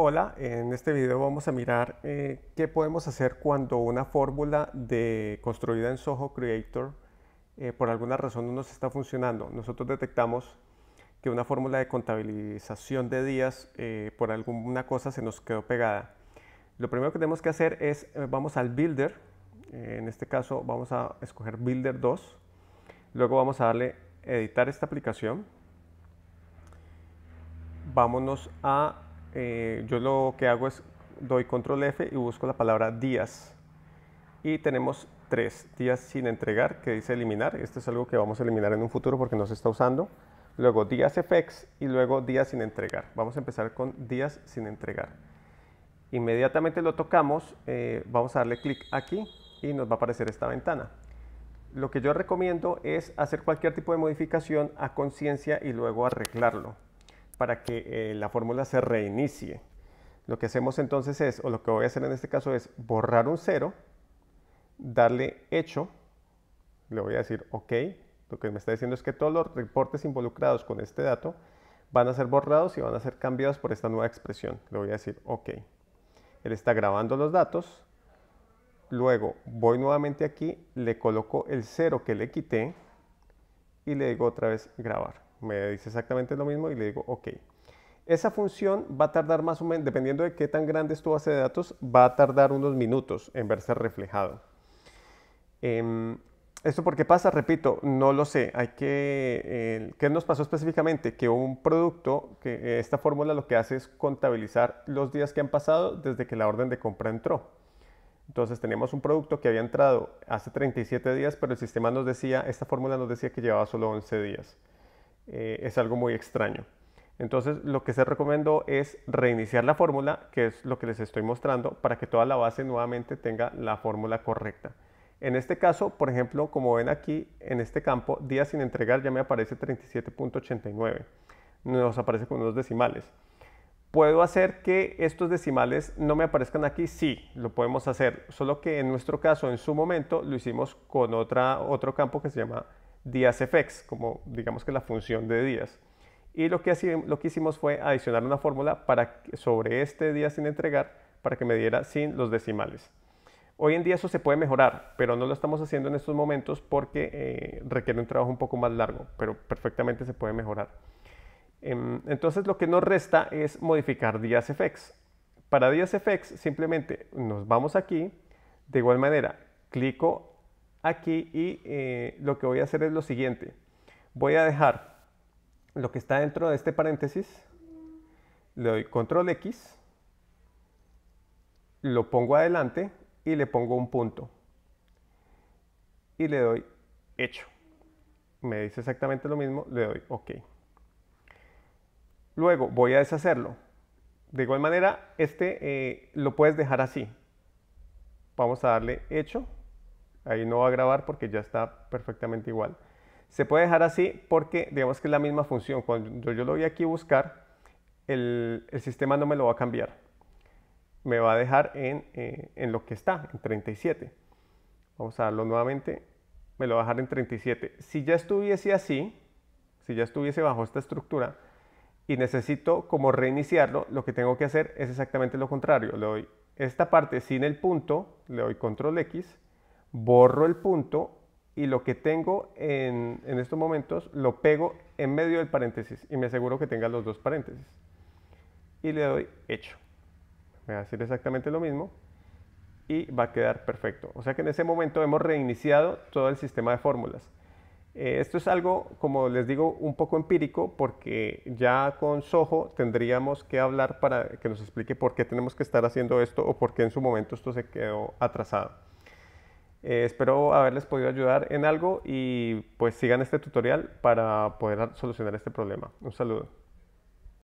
Hola, en este video vamos a mirar eh, qué podemos hacer cuando una fórmula de construida en Soho Creator eh, por alguna razón no nos está funcionando. Nosotros detectamos que una fórmula de contabilización de días eh, por alguna cosa se nos quedó pegada. Lo primero que tenemos que hacer es, vamos al Builder, en este caso vamos a escoger Builder 2, luego vamos a darle editar esta aplicación, vámonos a eh, yo lo que hago es doy control F y busco la palabra días. Y tenemos tres días sin entregar que dice eliminar. Esto es algo que vamos a eliminar en un futuro porque no se está usando. Luego días FX y luego días sin entregar. Vamos a empezar con días sin entregar. Inmediatamente lo tocamos, eh, vamos a darle clic aquí y nos va a aparecer esta ventana. Lo que yo recomiendo es hacer cualquier tipo de modificación a conciencia y luego arreglarlo para que eh, la fórmula se reinicie. Lo que hacemos entonces es, o lo que voy a hacer en este caso es borrar un cero, darle hecho, le voy a decir OK, lo que me está diciendo es que todos los reportes involucrados con este dato van a ser borrados y van a ser cambiados por esta nueva expresión. Le voy a decir OK. Él está grabando los datos, luego voy nuevamente aquí, le coloco el cero que le quité y le digo otra vez grabar me dice exactamente lo mismo y le digo ok. Esa función va a tardar más o menos, dependiendo de qué tan grande es tu base de datos, va a tardar unos minutos en verse reflejado. Em, ¿Esto por qué pasa? Repito, no lo sé. Hay que, ¿Qué nos pasó específicamente? Que un producto, que eh, esta fórmula lo que hace es contabilizar los días que han pasado desde que la orden de compra entró. Entonces tenemos un producto que había entrado hace 37 días, pero el sistema nos decía, esta fórmula nos decía que llevaba solo 11 días. Eh, es algo muy extraño. Entonces lo que se recomendó es reiniciar la fórmula, que es lo que les estoy mostrando, para que toda la base nuevamente tenga la fórmula correcta. En este caso, por ejemplo, como ven aquí, en este campo, días sin entregar ya me aparece 37.89. Nos aparece con unos decimales. ¿Puedo hacer que estos decimales no me aparezcan aquí? Sí, lo podemos hacer, solo que en nuestro caso, en su momento, lo hicimos con otra, otro campo que se llama días fx como digamos que la función de días Y lo que, lo que hicimos fue adicionar una fórmula para, sobre este día sin entregar para que me diera sin los decimales. Hoy en día eso se puede mejorar, pero no lo estamos haciendo en estos momentos porque eh, requiere un trabajo un poco más largo, pero perfectamente se puede mejorar. Em, entonces lo que nos resta es modificar días fx Para días fx simplemente nos vamos aquí, de igual manera clico aquí y eh, lo que voy a hacer es lo siguiente. Voy a dejar lo que está dentro de este paréntesis, le doy control X, lo pongo adelante y le pongo un punto. Y le doy hecho. Me dice exactamente lo mismo, le doy OK. Luego voy a deshacerlo. De igual manera, este eh, lo puedes dejar así. Vamos a darle hecho Ahí no va a grabar porque ya está perfectamente igual. Se puede dejar así porque digamos que es la misma función. Cuando yo lo voy aquí a buscar, el, sistema no me lo va a cambiar. Me va a dejar en, eh, lo que está, en 37. Vamos a darlo nuevamente. Me lo va a dejar en 37. Si ya estuviese así, si ya estuviese bajo esta estructura, y necesito como reiniciarlo, lo que tengo que hacer es exactamente lo contrario. Le doy esta parte sin el punto, le doy control X, borro el punto y lo que tengo en, estos momentos lo pego en medio del paréntesis y me aseguro que tenga los dos paréntesis. Y le doy hecho. voy a hacer exactamente lo mismo y va a quedar perfecto. O sea que en ese momento hemos reiniciado todo el sistema de fórmulas. Eh, esto es algo, como les digo, un poco empírico porque ya con Soho tendríamos que hablar para que nos explique por qué tenemos que estar haciendo esto o por qué en su momento esto se quedó atrasado. Eh, espero haberles podido ayudar en algo y pues sigan este tutorial para poder solucionar este problema. Un saludo.